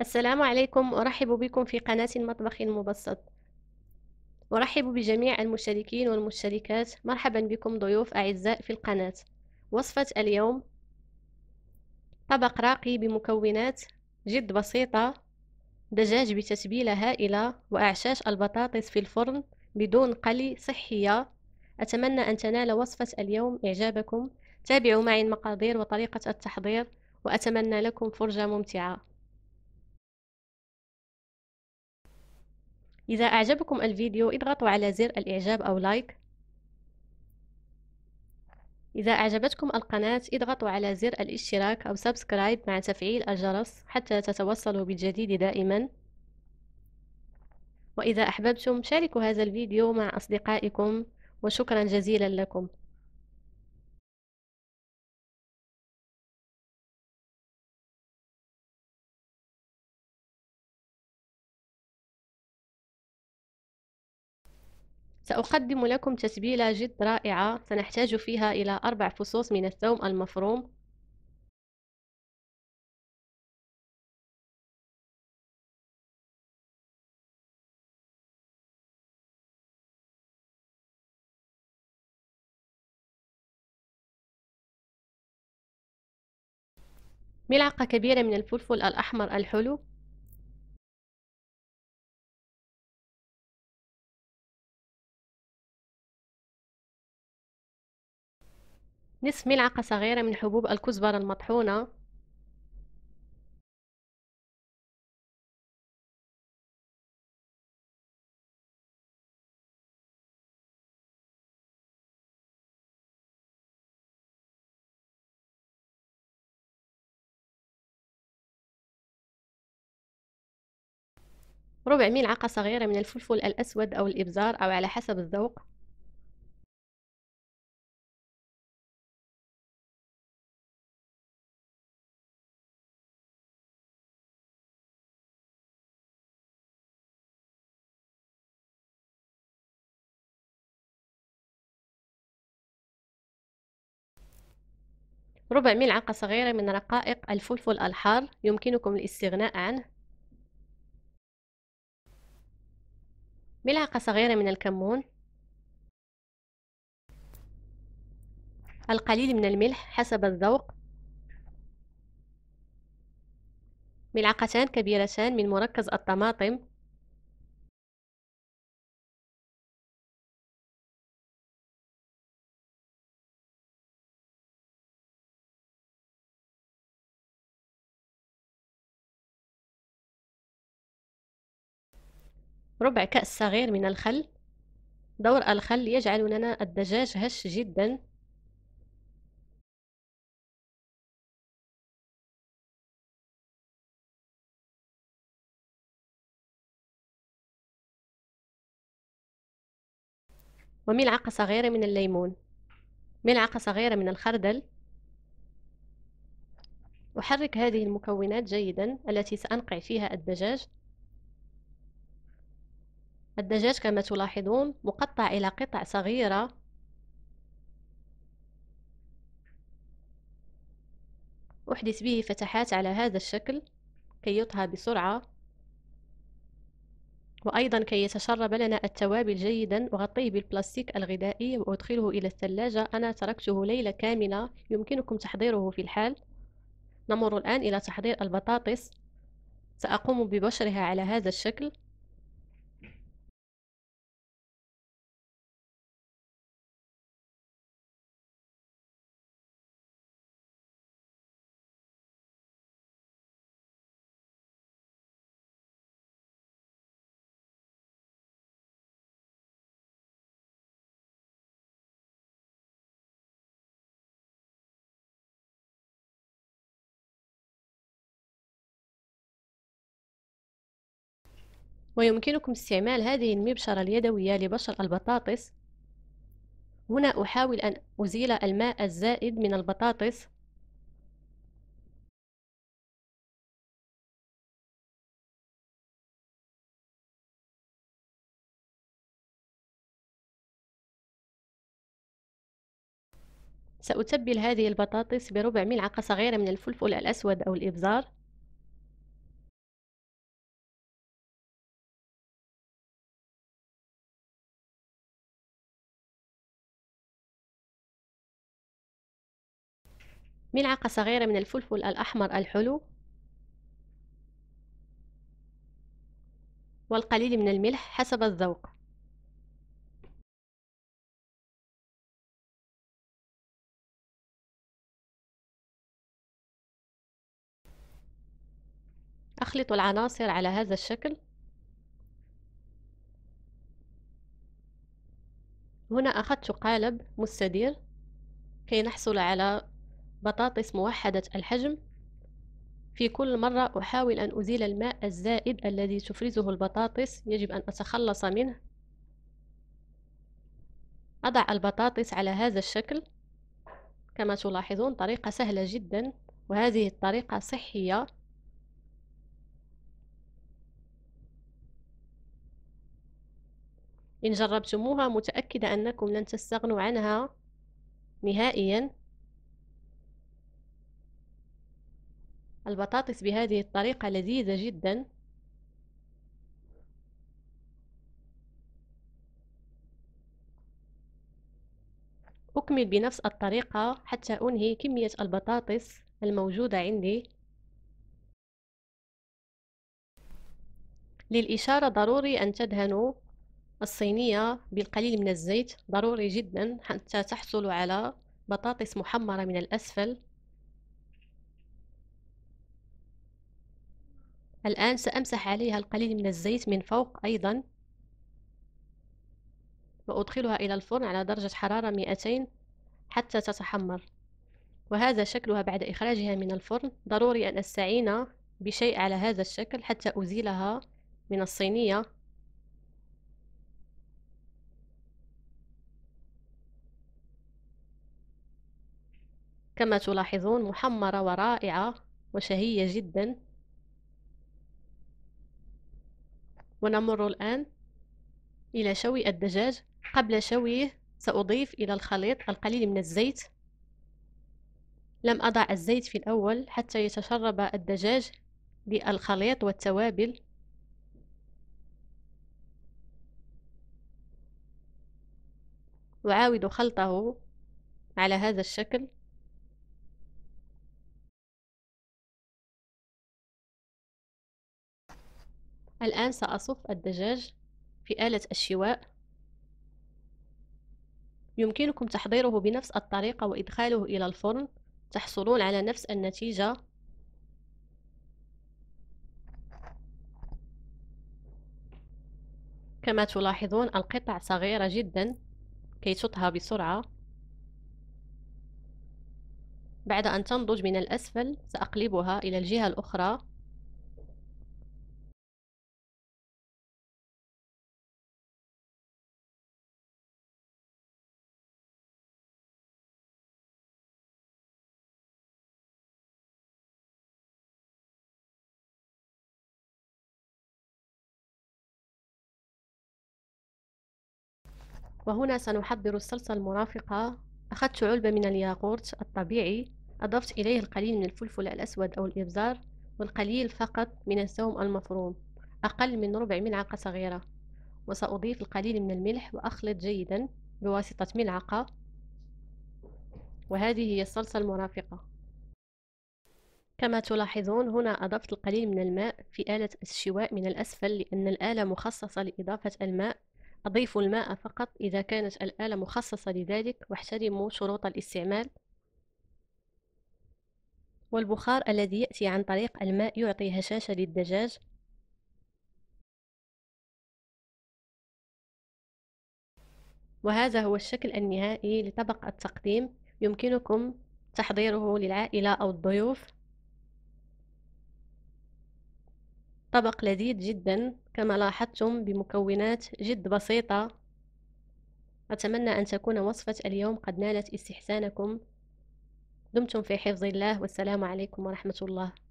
السلام عليكم أرحب بكم في قناة المطبخ المبسط أرحب بجميع المشتركين والمشتركات مرحبا بكم ضيوف أعزاء في القناة وصفة اليوم طبق راقي بمكونات جد بسيطة دجاج بتتبيلة هائلة وأعشاش البطاطس في الفرن بدون قلي صحية أتمنى أن تنال وصفة اليوم إعجابكم تابعوا معي المقادير وطريقة التحضير وأتمنى لكم فرجة ممتعة إذا أعجبكم الفيديو اضغطوا على زر الإعجاب أو لايك إذا أعجبتكم القناة اضغطوا على زر الاشتراك أو سبسكرايب مع تفعيل الجرس حتى تتوصلوا بالجديد دائما وإذا أحببتم شاركوا هذا الفيديو مع أصدقائكم وشكرا جزيلا لكم سأقدم لكم تسبيلة جد رائعة سنحتاج فيها إلى أربع فصوص من الثوم المفروم ملعقة كبيرة من الفلفل الأحمر الحلو نصف ملعقة صغيرة من حبوب الكزبرة المطحونة ربع ملعقة صغيرة من الفلفل الأسود أو الإبزار أو على حسب الذوق ربع ملعقة صغيرة من رقائق الفلفل الحار يمكنكم الاستغناء عنه ملعقة صغيرة من الكمون القليل من الملح حسب الذوق ملعقتان كبيرتان من مركز الطماطم ربع كأس صغير من الخل دور الخل يجعل لنا الدجاج هش جدا وملعقة صغيرة من الليمون ملعقة صغيرة من الخردل أحرك هذه المكونات جيدا التي سأنقع فيها الدجاج الدجاج كما تلاحظون مقطع إلى قطع صغيرة أحدث به فتحات على هذا الشكل كي يطهى بسرعة وأيضا كي يتشرب لنا التوابل جيدا أغطيه بالبلاستيك الغذائي وأدخله إلى الثلاجة أنا تركته ليلة كاملة يمكنكم تحضيره في الحال نمر الآن إلى تحضير البطاطس سأقوم ببشرها على هذا الشكل ويمكنكم استعمال هذه المبشرة اليدوية لبشر البطاطس هنا أحاول أن أزيل الماء الزائد من البطاطس سأتبل هذه البطاطس بربع ملعقة صغيرة من الفلفل الأسود أو الإبزار ملعقة صغيرة من الفلفل الأحمر الحلو والقليل من الملح حسب الذوق أخلط العناصر على هذا الشكل هنا أخذت قالب مستدير كي نحصل على بطاطس موحدة الحجم في كل مرة أحاول أن أزيل الماء الزائد الذي تفرزه البطاطس يجب أن أتخلص منه أضع البطاطس على هذا الشكل كما تلاحظون طريقة سهلة جدا وهذه الطريقة صحية إن جربتموها متأكدة أنكم لن تستغنوا عنها نهائيا البطاطس بهذه الطريقة لذيذة جدا أكمل بنفس الطريقة حتى أنهي كمية البطاطس الموجودة عندي للإشارة ضروري أن تدهنوا الصينية بالقليل من الزيت ضروري جدا حتى تحصلوا على بطاطس محمرة من الأسفل الآن سأمسح عليها القليل من الزيت من فوق أيضا وأدخلها إلى الفرن على درجة حرارة 200 حتى تتحمر وهذا شكلها بعد إخراجها من الفرن ضروري أن أستعين بشيء على هذا الشكل حتى أزيلها من الصينية كما تلاحظون محمرة ورائعة وشهية جدا ونمر الآن إلى شوي الدجاج قبل شويه سأضيف إلى الخليط القليل من الزيت لم أضع الزيت في الأول حتى يتشرب الدجاج بالخليط والتوابل أعاود خلطه على هذا الشكل الآن سأصف الدجاج في آلة الشواء يمكنكم تحضيره بنفس الطريقة وإدخاله إلى الفرن تحصلون على نفس النتيجة كما تلاحظون القطع صغيرة جدا كي تطهى بسرعة بعد أن تنضج من الأسفل سأقلبها إلى الجهة الأخرى وهنا سنحضر الصلصة المرافقة أخذت علبة من الياقورت الطبيعي أضفت إليه القليل من الفلفل الأسود أو الإبزار والقليل فقط من الثوم المفروم أقل من ربع ملعقة صغيرة وسأضيف القليل من الملح وأخلط جيدا بواسطة ملعقة وهذه هي الصلصة المرافقة كما تلاحظون هنا أضفت القليل من الماء في آلة الشواء من الأسفل لأن الآلة مخصصة لإضافة الماء أضيفوا الماء فقط إذا كانت الآلة مخصصة لذلك واحترموا شروط الاستعمال والبخار الذي يأتي عن طريق الماء يعطي هشاشة للدجاج وهذا هو الشكل النهائي لطبق التقديم يمكنكم تحضيره للعائلة أو الضيوف طبق لذيذ جدا كما لاحظتم بمكونات جد بسيطة أتمنى أن تكون وصفة اليوم قد نالت استحسانكم دمتم في حفظ الله والسلام عليكم ورحمة الله